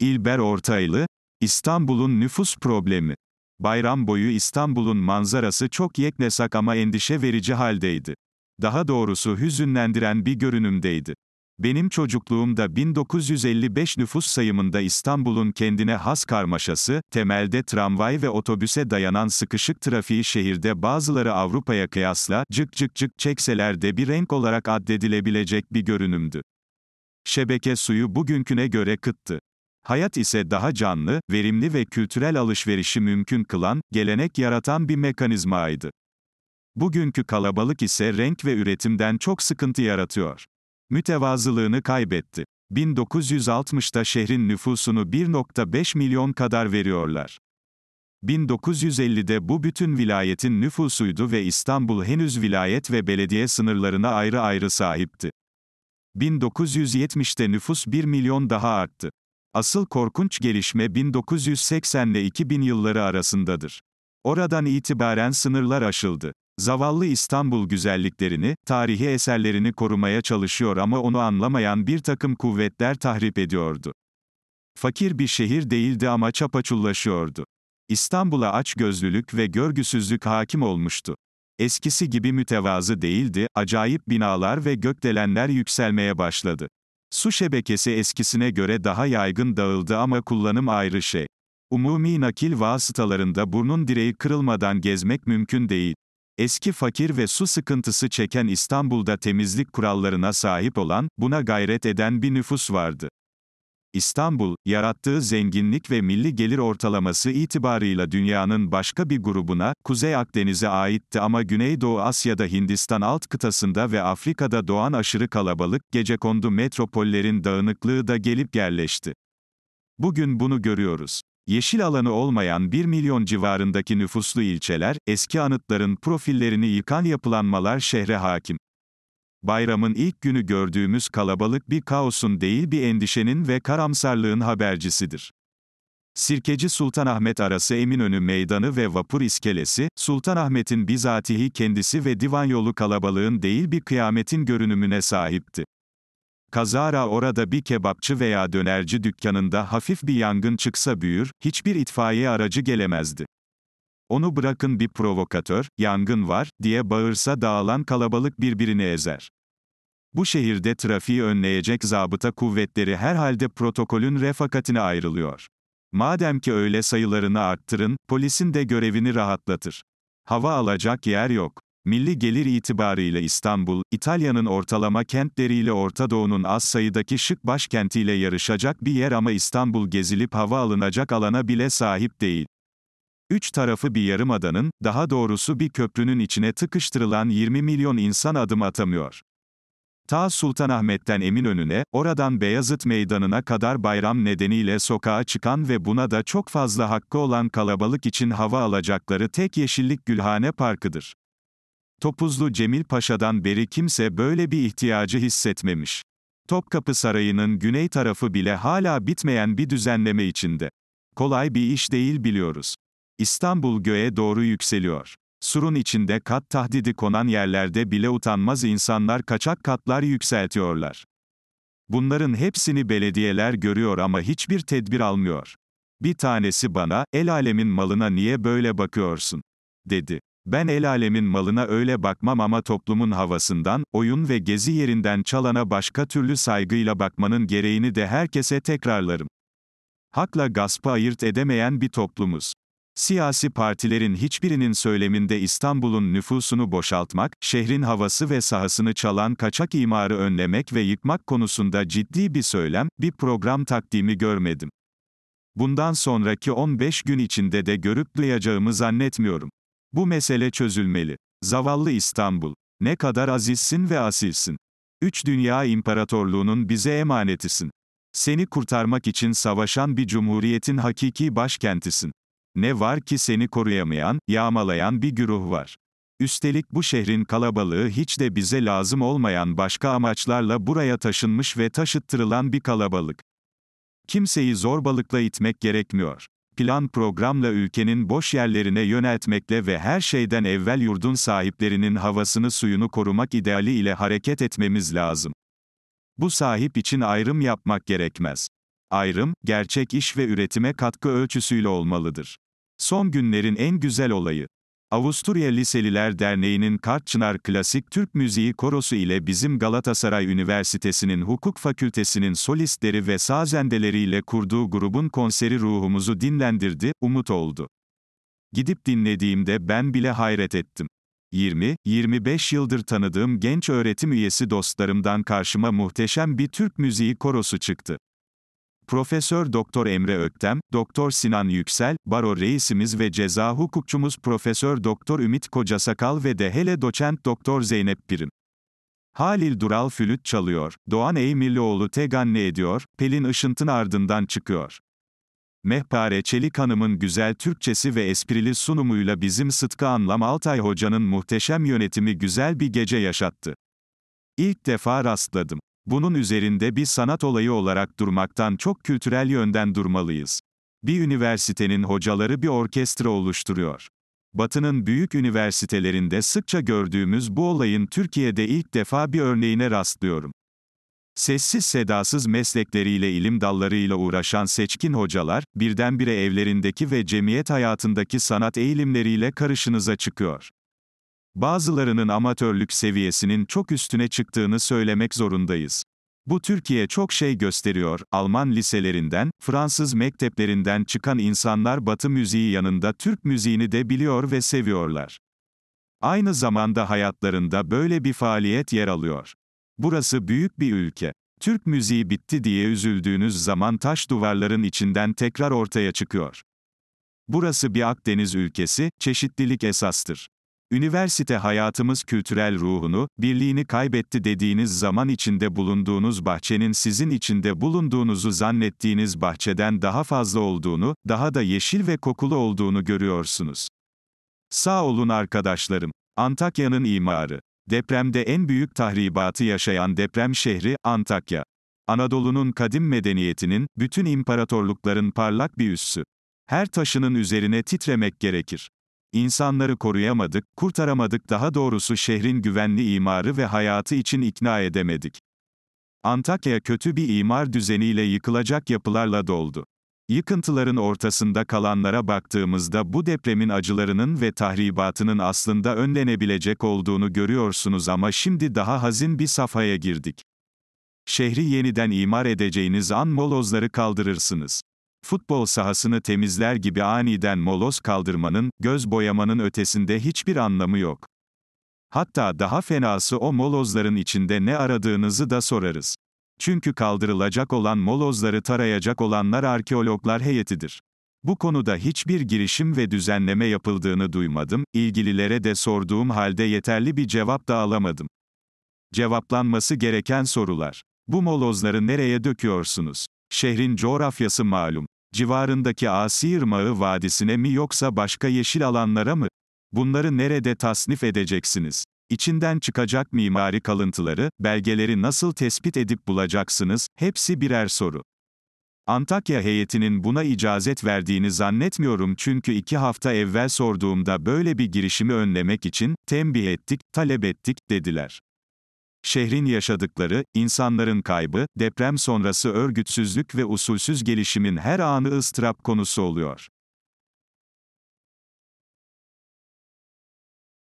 İlber Ortaylı, İstanbul'un nüfus problemi. Bayram boyu İstanbul'un manzarası çok yeknesak ama endişe verici haldeydi. Daha doğrusu hüzünlendiren bir görünümdeydi. Benim çocukluğumda 1955 nüfus sayımında İstanbul'un kendine has karmaşası, temelde tramvay ve otobüse dayanan sıkışık trafiği şehirde bazıları Avrupa'ya kıyasla cık cık cık çekseler de bir renk olarak addedilebilecek bir görünümdü. Şebeke suyu bugünküne göre kıttı. Hayat ise daha canlı, verimli ve kültürel alışverişi mümkün kılan, gelenek yaratan bir mekanizmaydı. Bugünkü kalabalık ise renk ve üretimden çok sıkıntı yaratıyor. Mütevazılığını kaybetti. 1960'ta şehrin nüfusunu 1.5 milyon kadar veriyorlar. 1950'de bu bütün vilayetin nüfusuydu ve İstanbul henüz vilayet ve belediye sınırlarına ayrı ayrı sahipti. 1970'te nüfus 1 milyon daha arttı. Asıl korkunç gelişme 1980 ile 2000 yılları arasındadır. Oradan itibaren sınırlar aşıldı. Zavallı İstanbul güzelliklerini, tarihi eserlerini korumaya çalışıyor ama onu anlamayan bir takım kuvvetler tahrip ediyordu. Fakir bir şehir değildi ama çapaçullaşıyordu. İstanbul'a açgözlülük ve görgüsüzlük hakim olmuştu. Eskisi gibi mütevazı değildi, acayip binalar ve gökdelenler yükselmeye başladı. Su şebekesi eskisine göre daha yaygın dağıldı ama kullanım ayrı şey. Umumi nakil vasıtalarında burnun direği kırılmadan gezmek mümkün değil. Eski fakir ve su sıkıntısı çeken İstanbul'da temizlik kurallarına sahip olan, buna gayret eden bir nüfus vardı. İstanbul, yarattığı zenginlik ve milli gelir ortalaması itibarıyla dünyanın başka bir grubuna, Kuzey Akdeniz'e aitti ama Güneydoğu Asya'da Hindistan alt kıtasında ve Afrika'da doğan aşırı kalabalık, gecekondu metropollerin dağınıklığı da gelip yerleşti. Bugün bunu görüyoruz. Yeşil alanı olmayan 1 milyon civarındaki nüfuslu ilçeler, eski anıtların profillerini yıkan yapılanmalar şehre hakim bayramın ilk günü gördüğümüz kalabalık bir kaosun değil bir endişenin ve karamsarlığın habercisidir. Sirkeci Sultanahmet arası Eminönü Meydanı ve Vapur İskelesi, Sultanahmet'in bizatihi kendisi ve divanyolu kalabalığın değil bir kıyametin görünümüne sahipti. Kazara orada bir kebapçı veya dönerci dükkanında hafif bir yangın çıksa büyür, hiçbir itfaiye aracı gelemezdi. Onu bırakın bir provokatör, yangın var, diye bağırsa dağılan kalabalık birbirini ezer. Bu şehirde trafiği önleyecek zabıta kuvvetleri herhalde protokolün refakatine ayrılıyor. Madem ki öyle sayılarını arttırın, polisin de görevini rahatlatır. Hava alacak yer yok. Milli gelir itibarıyla İstanbul, İtalya'nın ortalama kentleriyle Orta Doğu'nun az sayıdaki şık başkentiyle yarışacak bir yer ama İstanbul gezilip hava alınacak alana bile sahip değil. Üç tarafı bir yarım adanın, daha doğrusu bir köprünün içine tıkıştırılan 20 milyon insan adım atamıyor. Ta Sultanahmet'ten Eminönü'ne, oradan Beyazıt Meydanı'na kadar bayram nedeniyle sokağa çıkan ve buna da çok fazla hakkı olan kalabalık için hava alacakları tek yeşillik Gülhane Parkı'dır. Topuzlu Cemil Paşa'dan beri kimse böyle bir ihtiyacı hissetmemiş. Topkapı Sarayı'nın güney tarafı bile hala bitmeyen bir düzenleme içinde. Kolay bir iş değil biliyoruz. İstanbul göğe doğru yükseliyor surun içinde kat tahdidi konan yerlerde bile utanmaz insanlar kaçak katlar yükseltiyorlar. Bunların hepsini belediyeler görüyor ama hiçbir tedbir almıyor. Bir tanesi bana, el alemin malına niye böyle bakıyorsun? dedi. Ben el alemin malına öyle bakmam ama toplumun havasından, oyun ve gezi yerinden çalana başka türlü saygıyla bakmanın gereğini de herkese tekrarlarım. Hakla gaspı ayırt edemeyen bir toplumuz. Siyasi partilerin hiçbirinin söyleminde İstanbul'un nüfusunu boşaltmak, şehrin havası ve sahasını çalan kaçak imarı önlemek ve yıkmak konusunda ciddi bir söylem, bir program takdimi görmedim. Bundan sonraki 15 gün içinde de görüp duyacağımı zannetmiyorum. Bu mesele çözülmeli. Zavallı İstanbul. Ne kadar azizsin ve asilsin. Üç Dünya imparatorluğunun bize emanetisin. Seni kurtarmak için savaşan bir cumhuriyetin hakiki başkentisin. Ne var ki seni koruyamayan, yağmalayan bir güruh var. Üstelik bu şehrin kalabalığı hiç de bize lazım olmayan başka amaçlarla buraya taşınmış ve taşıttırılan bir kalabalık. Kimseyi zorbalıkla itmek gerekmiyor. Plan programla ülkenin boş yerlerine yöneltmekle ve her şeyden evvel yurdun sahiplerinin havasını suyunu korumak ideali ile hareket etmemiz lazım. Bu sahip için ayrım yapmak gerekmez. Ayrım, gerçek iş ve üretime katkı ölçüsüyle olmalıdır. Son günlerin en güzel olayı. Avusturya Liseliler Derneği'nin Kartçınar Klasik Türk Müziği Korosu ile bizim Galatasaray Üniversitesi'nin Hukuk Fakültesi'nin solistleri ve sazendeleriyle kurduğu grubun konseri ruhumuzu dinlendirdi, umut oldu. Gidip dinlediğimde ben bile hayret ettim. 20-25 yıldır tanıdığım genç öğretim üyesi dostlarımdan karşıma muhteşem bir Türk müziği korosu çıktı. Profesör Doktor Emre Öktem, Doktor Sinan Yüksel, Baro Reisimiz ve Ceza Hukukçumuz Profesör Doktor Ümit Kocasakal ve de hele Doçent Doktor Zeynep Pirim. Halil Dural flüt çalıyor, Doğan Eymirlioğlu teganne ediyor, Pelin Işınt'ın ardından çıkıyor. Mehpare Çelik Hanım'ın güzel Türkçesi ve esprili sunumuyla bizim Sıtkı Anlam Altay Hoca'nın muhteşem yönetimi güzel bir gece yaşattı. İlk defa rastladım. Bunun üzerinde bir sanat olayı olarak durmaktan çok kültürel yönden durmalıyız. Bir üniversitenin hocaları bir orkestra oluşturuyor. Batı'nın büyük üniversitelerinde sıkça gördüğümüz bu olayın Türkiye'de ilk defa bir örneğine rastlıyorum. Sessiz sedasız meslekleriyle ilim dallarıyla uğraşan seçkin hocalar, birdenbire evlerindeki ve cemiyet hayatındaki sanat eğilimleriyle karışınıza çıkıyor bazılarının amatörlük seviyesinin çok üstüne çıktığını söylemek zorundayız. Bu Türkiye çok şey gösteriyor. Alman liselerinden, Fransız mekteplerinden çıkan insanlar Batı müziği yanında Türk müziğini de biliyor ve seviyorlar. Aynı zamanda hayatlarında böyle bir faaliyet yer alıyor. Burası büyük bir ülke. Türk müziği bitti diye üzüldüğünüz zaman taş duvarların içinden tekrar ortaya çıkıyor. Burası bir Akdeniz ülkesi, çeşitlilik esastır. Üniversite hayatımız kültürel ruhunu, birliğini kaybetti dediğiniz zaman içinde bulunduğunuz bahçenin sizin içinde bulunduğunuzu zannettiğiniz bahçeden daha fazla olduğunu, daha da yeşil ve kokulu olduğunu görüyorsunuz. Sağ olun arkadaşlarım. Antakya'nın imarı. Depremde en büyük tahribatı yaşayan deprem şehri Antakya. Anadolu'nun kadim medeniyetinin, bütün imparatorlukların parlak bir üssü. Her taşının üzerine titremek gerekir. İnsanları koruyamadık, kurtaramadık daha doğrusu şehrin güvenli imarı ve hayatı için ikna edemedik. Antakya kötü bir imar düzeniyle yıkılacak yapılarla doldu. Yıkıntıların ortasında kalanlara baktığımızda bu depremin acılarının ve tahribatının aslında önlenebilecek olduğunu görüyorsunuz ama şimdi daha hazin bir safhaya girdik. Şehri yeniden imar edeceğiniz an molozları kaldırırsınız futbol sahasını temizler gibi aniden moloz kaldırmanın, göz boyamanın ötesinde hiçbir anlamı yok. Hatta daha fenası o molozların içinde ne aradığınızı da sorarız. Çünkü kaldırılacak olan molozları tarayacak olanlar arkeologlar heyetidir. Bu konuda hiçbir girişim ve düzenleme yapıldığını duymadım, ilgililere de sorduğum halde yeterli bir cevap da alamadım. Cevaplanması gereken sorular. Bu molozları nereye döküyorsunuz? Şehrin coğrafyası malum civarındaki Asi Irmağı Vadisi'ne mi yoksa başka yeşil alanlara mı? Bunları nerede tasnif edeceksiniz? İçinden çıkacak mimari kalıntıları, belgeleri nasıl tespit edip bulacaksınız? Hepsi birer soru. Antakya heyetinin buna icazet verdiğini zannetmiyorum çünkü iki hafta evvel sorduğumda böyle bir girişimi önlemek için, tembih ettik, talep ettik, dediler. Şehrin yaşadıkları, insanların kaybı, deprem sonrası örgütsüzlük ve usulsüz gelişimin her anı ıstırap konusu oluyor.